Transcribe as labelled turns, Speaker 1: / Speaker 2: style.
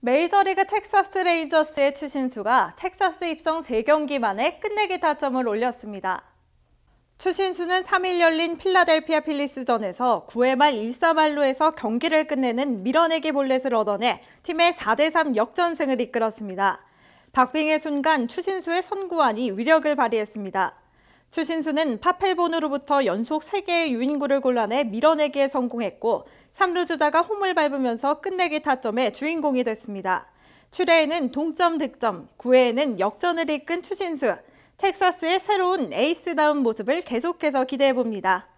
Speaker 1: 메이저리그 텍사스 레인저스의 추신수가 텍사스 입성 3경기 만에 끝내기 타점을 올렸습니다. 추신수는 3일 열린 필라델피아 필리스전에서 9회 말 1사말루에서 경기를 끝내는 밀어내기 볼넷을 얻어내 팀의 4대3 역전승을 이끌었습니다. 박빙의 순간 추신수의 선구안이 위력을 발휘했습니다. 추신수는 파펠본으로부터 연속 3개의 유인구를 골라내 밀어내기에 성공했고 3루 주자가 홈을 밟으면서 끝내기 타점의 주인공이 됐습니다. 7회에는 동점 득점, 9회에는 역전을 이끈 추신수, 텍사스의 새로운 에이스다운 모습을 계속해서 기대해봅니다.